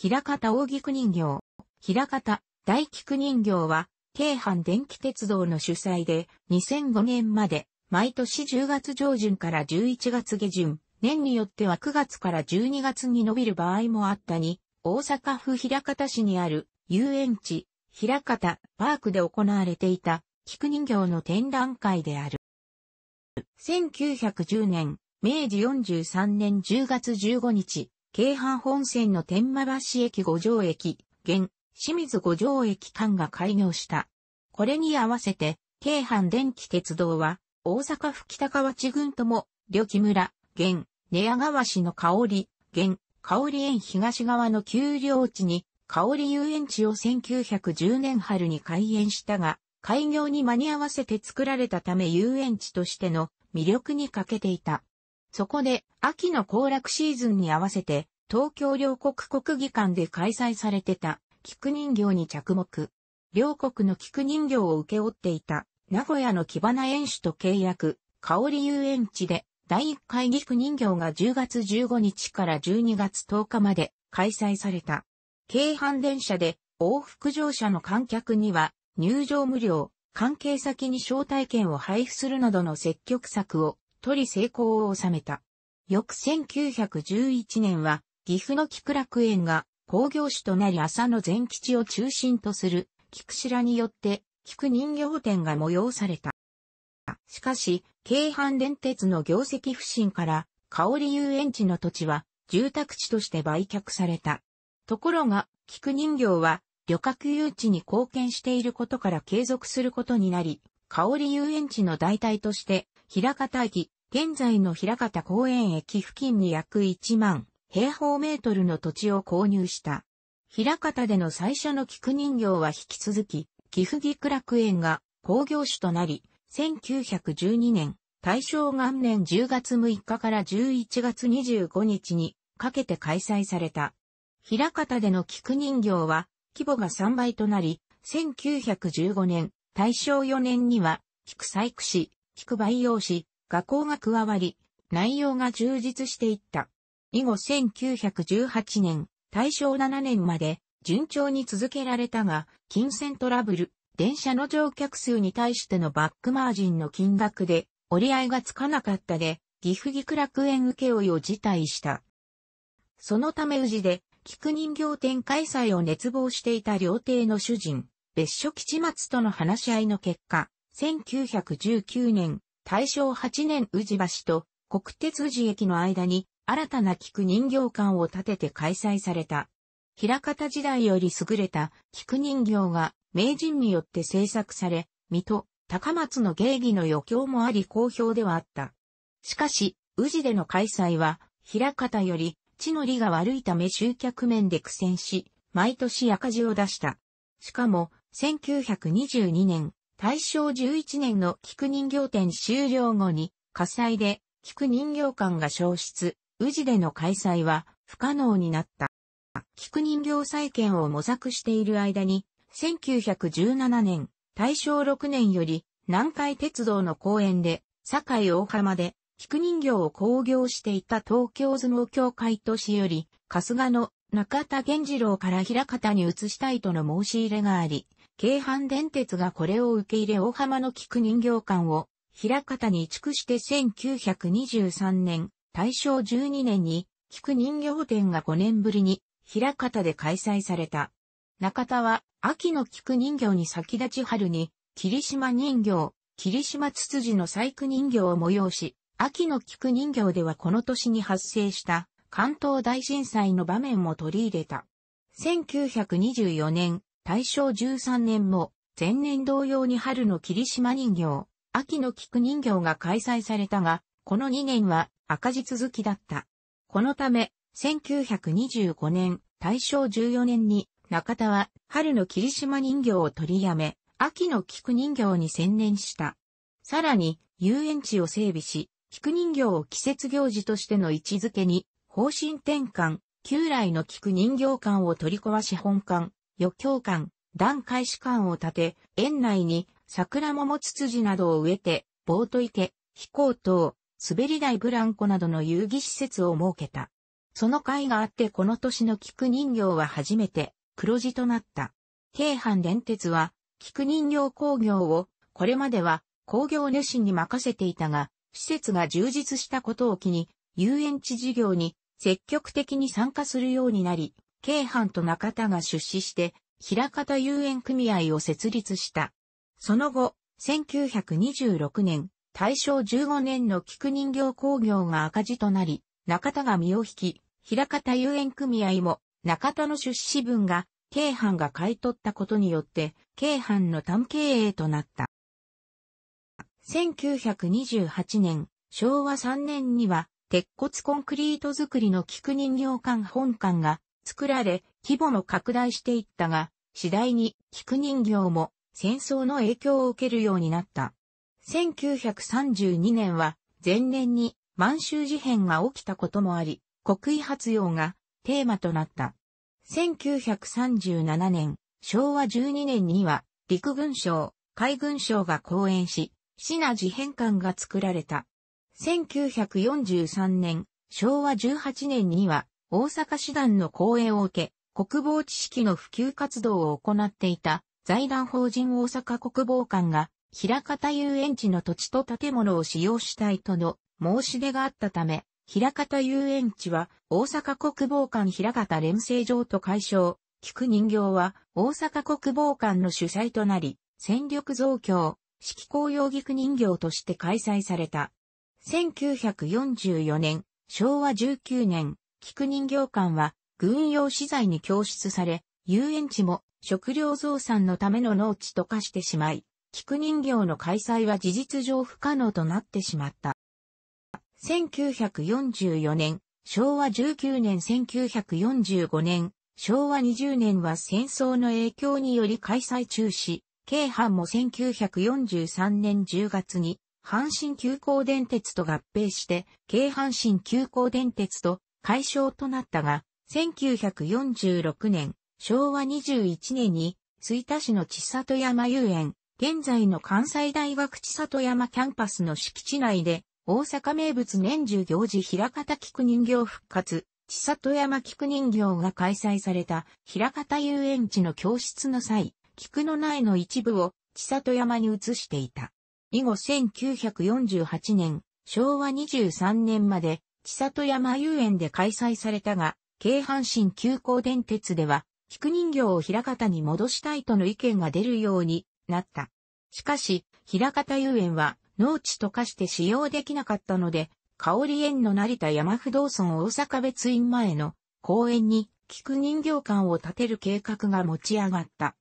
平方大菊人形。平方大菊人形は、京阪電気鉄道の主催で、2005年まで、毎年10月上旬から11月下旬、年によっては9月から12月に伸びる場合もあったに、大阪府平方市にある遊園地、平方パークで行われていた、菊人形の展覧会である。1910年、明治43年10月15日、京阪本線の天満橋駅五条駅、現、清水五条駅間が開業した。これに合わせて、京阪電気鉄道は、大阪府北川地群とも、旅木村、現、寝屋川市の香り、現、香り園東側の丘陵地に、香り遊園地を1910年春に開園したが、開業に間に合わせて作られたため遊園地としての魅力に欠けていた。そこで、秋の行楽シーズンに合わせて、東京両国国技館で開催されてた、菊人形に着目。両国の菊人形を受け負っていた、名古屋の木花園主と契約、香り遊園地で、第1回菊人形が10月15日から12月10日まで開催された。京阪電車で往復乗車の観客には入場無料、関係先に招待券を配布するなどの積極策を取り成功を収めた。翌1911年は、岐阜の菊楽園が工業主となり朝の全基地を中心とする菊白によって菊人形展が催された。しかし、京阪電鉄の業績不振から、香り遊園地の土地は住宅地として売却された。ところが、菊人形は旅客誘致に貢献していることから継続することになり、香り遊園地の代替として平方駅、現在の平方公園駅付近に約1万平方メートルの土地を購入した。平方での最初の菊人形は引き続き、貴阜菊楽園が工業種となり、1912年、大正元年10月6日から11月25日にかけて開催された。平方での菊人形は規模が3倍となり、1915年、大正4年には、菊細工師、く培養し、学校が加わり、内容が充実していった。以後1918年、大正7年まで順調に続けられたが、金銭トラブル、電車の乗客数に対してのバックマージンの金額で折り合いがつかなかったで、岐阜岐楽園請負を辞退した。そのため宇治で、菊人形店開催を熱望していた料亭の主人、別所吉松との話し合いの結果、1919年、大正8年宇治橋と国鉄宇治駅の間に新たな菊人形館を建てて開催された。平方時代より優れた菊人形が名人によって制作され、水戸、高松の芸妓の余興もあり好評ではあった。しかし、宇治での開催は、平方より地の利が悪いため集客面で苦戦し、毎年赤字を出した。しかも、1922年、大正11年の菊人形展終了後に、火災で菊人形館が消失、宇治での開催は不可能になった。菊人形再建を模索している間に、1917年、大正6年より、南海鉄道の公園で、堺大浜で、菊人形を興行していた東京相撲協会都市より、春日の中田源次郎から平方に移したいとの申し入れがあり、京阪電鉄がこれを受け入れ大浜の菊人形館を、平方に移築して1923年、大正12年に、菊人形展が5年ぶりに、平方で開催された。中田は、秋の菊人形に先立ち春に、霧島人形、霧島つつじの細工人形を催し、秋の菊人形ではこの年に発生した関東大震災の場面も取り入れた。1924年、大正13年も、前年同様に春の霧島人形、秋の菊人形が開催されたが、この2年は赤字続きだった。このため、1925年、大正14年に、中田は春の霧島人形を取りやめ、秋の菊人形に専念した。さらに、遊園地を整備し、菊人形を季節行事としての位置づけに、方針転換、旧来の菊人形館を取り壊し本館、余興館、段開始館を建て、園内に桜桃つつじなどを植えて、ボート池、飛行等、滑り台ブランコなどの遊戯施設を設けた。その会があってこの年の菊人形は初めて黒字となった。京阪電鉄は菊人形工業をこれまでは工業主に任せていたが、施設が充実したことを機に遊園地事業に積極的に参加するようになり、京阪と中田が出資して、平方遊園組合を設立した。その後、1926年、大正15年の菊人形工業が赤字となり、中田が身を引き、平方遊園組合も、中田の出資分が、京阪が買い取ったことによって、京阪の単経営となった。1928年、昭和3年には、鉄骨コンクリート作りの菊人形館本館が作られ、規模も拡大していったが、次第に菊人形も戦争の影響を受けるようになった。1932年は前年に満州事変が起きたこともあり、国威発揚がテーマとなった。1937年、昭和12年には陸軍省、海軍省が講演し、シナ事変館が作られた。1943年、昭和18年には大阪師団の講演を受け、国防知識の普及活動を行っていた財団法人大阪国防館が、平方遊園地の土地と建物を使用したいとの申し出があったため、平方遊園地は大阪国防館平方連成場と解消、菊人形は大阪国防館の主催となり、戦力増強、指揮公用菊人形として開催された。1944年、昭和19年、菊人形館は軍用資材に供出され、遊園地も食料増産のための農地と化してしまい、菊人形の開催は事実上不可能となってしまった。1944年、昭和19年1945年、昭和20年は戦争の影響により開催中止、京阪も1943年10月に、阪神急行電鉄と合併して、京阪神急行電鉄と解消となったが、1946年、昭和21年に、吹田市の千里山遊園、現在の関西大学千里山キャンパスの敷地内で、大阪名物年中行事平方菊人形復活、千里山菊人形が開催された平方遊園地の教室の際、菊の苗の一部を千里山に移していた。以後1948年、昭和23年まで千里山遊園で開催されたが、京阪神急行電鉄では、菊人形を平方に戻したいとの意見が出るようになった。しかし、平方遊園は農地と化して使用できなかったので、香り園の成田山不動村大阪別院前の公園に菊人形館を建てる計画が持ち上がった。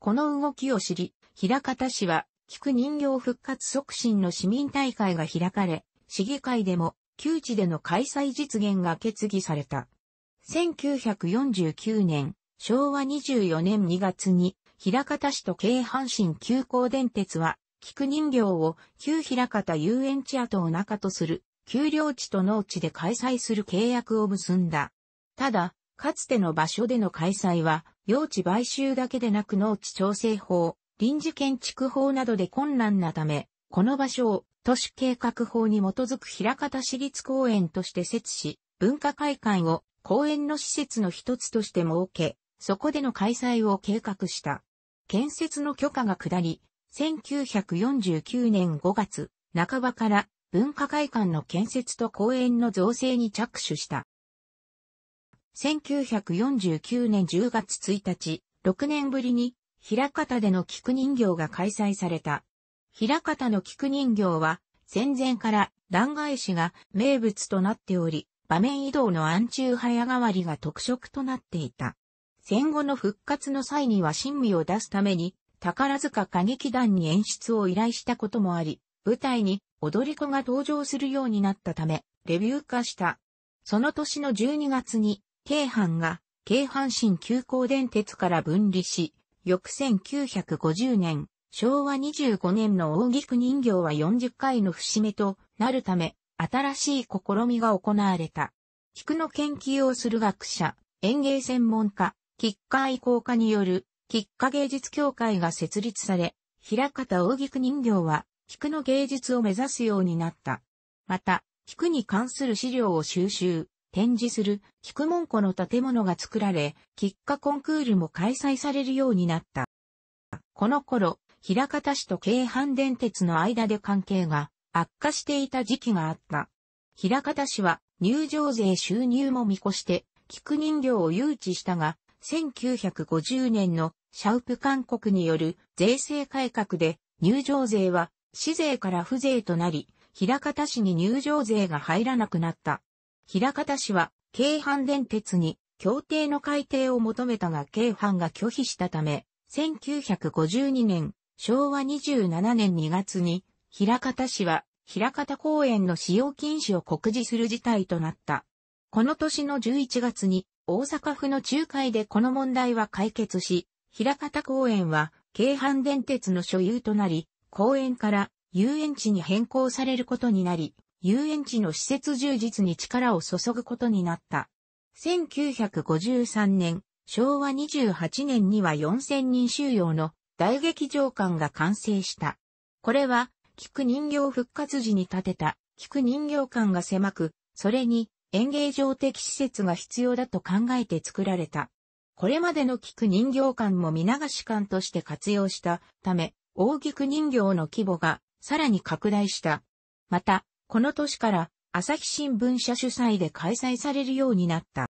この動きを知り、平方市は菊人形復活促進の市民大会が開かれ、市議会でも旧地での開催実現が決議された。1949年、昭和24年2月に、平方市と京阪神急行電鉄は、菊人形を旧平方遊園地跡を中とする、丘陵地と農地で開催する契約を結んだ。ただ、かつての場所での開催は、用地買収だけでなく農地調整法、臨時建築法などで困難なため、この場所を都市計画法に基づく平方市立公園として設し、文化会館を公園の施設の一つとして設け、そこでの開催を計画した。建設の許可が下り、1949年5月半ばから文化会館の建設と公園の造成に着手した。1949年10月1日、6年ぶりに平方での菊人形が開催された。平方の菊人形は、戦前から段返しが名物となっており、場面移動の暗中早変わりが特色となっていた。戦後の復活の際には新味を出すために、宝塚歌劇団に演出を依頼したこともあり、舞台に踊り子が登場するようになったため、レビュー化した。その年の12月に、京阪が、京阪神急行電鉄から分離し、翌1950年、昭和25年の大菊人形は40回の節目となるため、新しい試みが行われた。菊の研究をする学者、園芸専門家、菊花愛好家による、菊花芸術協会が設立され、平方大菊人形は、菊の芸術を目指すようになった。また、菊に関する資料を収集、展示する菊門庫の建物が作られ、菊花コンクールも開催されるようになった。この頃、平方市と京阪電鉄の間で関係が悪化していた時期があった。平方市は入場税収入も見越して菊人形を誘致したが、1950年のシャウプ勧告による税制改革で入場税は市税から不税となり、平方市に入場税が入らなくなった。平方市は京阪電鉄に協定の改定を求めたが京阪が拒否したため、1952年昭和27年2月に、平方市は、平方公園の使用禁止を告示する事態となった。この年の11月に、大阪府の仲介でこの問題は解決し、平方公園は、京阪電鉄の所有となり、公園から遊園地に変更されることになり、遊園地の施設充実に力を注ぐことになった。1953年、昭和28年には4000人収容の大劇場館が完成した。これは、菊人形復活時に建てた菊人形館が狭く、それに園芸場的施設が必要だと考えて作られた。これまでの菊人形館も見流し館として活用したため、大菊人形の規模がさらに拡大した。また、この年から朝日新聞社主催で開催されるようになった。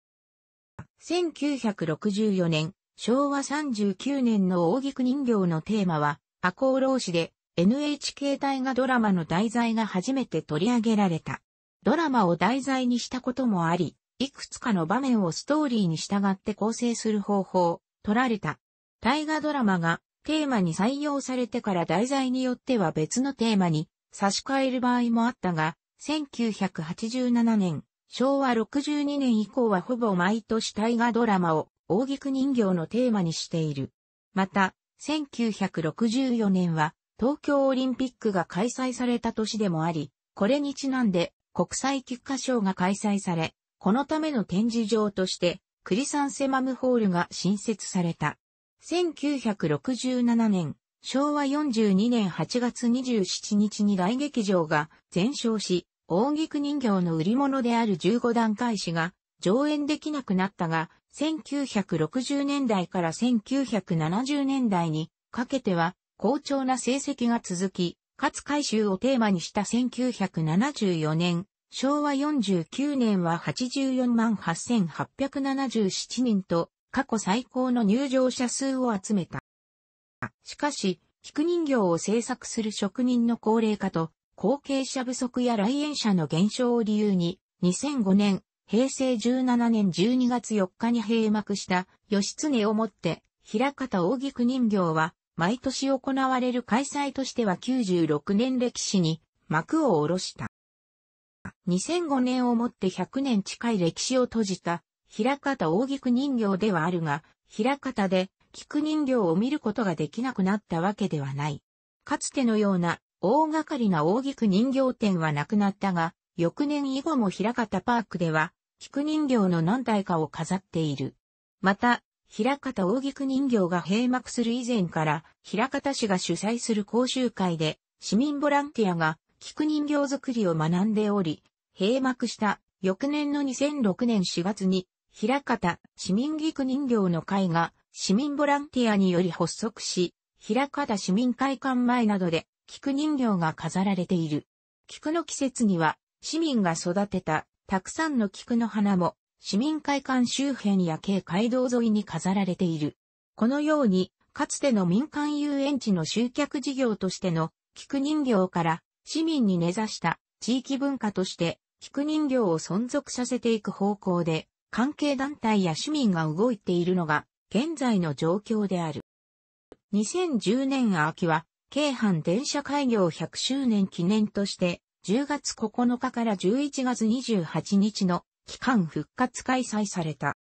1964年、昭和39年の大菊人形のテーマは、赤穂浪士で NHK 大河ドラマの題材が初めて取り上げられた。ドラマを題材にしたこともあり、いくつかの場面をストーリーに従って構成する方法、取られた。大河ドラマがテーマに採用されてから題材によっては別のテーマに差し替える場合もあったが、1987年、昭和62年以降はほぼ毎年大河ドラマを大菊人形のテーマにしている。また、1964年は東京オリンピックが開催された年でもあり、これにちなんで国際菊花賞が開催され、このための展示場としてクリサンセマムホールが新設された。1967年、昭和42年8月27日に大劇場が全焼し、大菊人形の売り物である15段階紙が上演できなくなったが、1960年代から1970年代にかけては好調な成績が続き、かつ回収をテーマにした1974年、昭和49年は84万8877人と過去最高の入場者数を集めた。しかし、菊人形を制作する職人の高齢化と後継者不足や来園者の減少を理由に、2005年、平成17年12月4日に閉幕した義経をもって、平方大菊人形は、毎年行われる開催としては96年歴史に幕を下ろした。2005年をもって100年近い歴史を閉じた、平方大菊人形ではあるが、平方で菊人形を見ることができなくなったわけではない。かつてのような大掛かりな大菊人形展はなくなったが、翌年以後も平方パークでは菊人形の何体かを飾っている。また、平方大菊人形が閉幕する以前から、平方市が主催する講習会で、市民ボランティアが菊人形作りを学んでおり、閉幕した翌年の2006年4月に、平方市民菊人形の会が市民ボランティアにより発足し、平方市民会館前などで菊人形が飾られている。菊の季節には市民が育てたたくさんの菊の花も、市民会館周辺や軽街道沿いに飾られている。このように、かつての民間遊園地の集客事業としての菊人形から市民に根ざした地域文化として菊人形を存続させていく方向で関係団体や市民が動いているのが現在の状況である。2010年秋は、京阪電車開業100周年記念として10月9日から11月28日の期間復活開催された。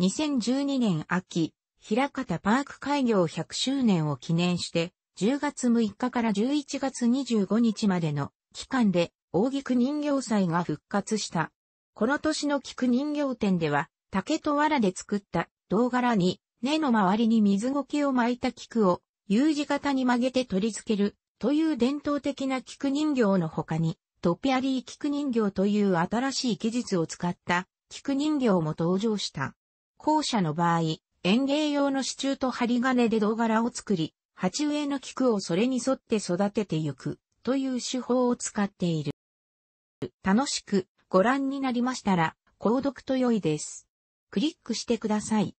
2012年秋、平方パーク開業100周年を記念して、10月6日から11月25日までの期間で、大菊人形祭が復活した。この年の菊人形展では、竹と藁で作った銅柄に、根の周りに水苔を巻いた菊を U 字型に曲げて取り付けるという伝統的な菊人形の他に、トピアリー菊人形という新しい技術を使った菊人形も登場した。後者の場合、園芸用の支柱と針金で銅柄を作り、鉢植えの菊をそれに沿って育ててゆくという手法を使っている。楽しくご覧になりましたら、購読と良いです。クリックしてください。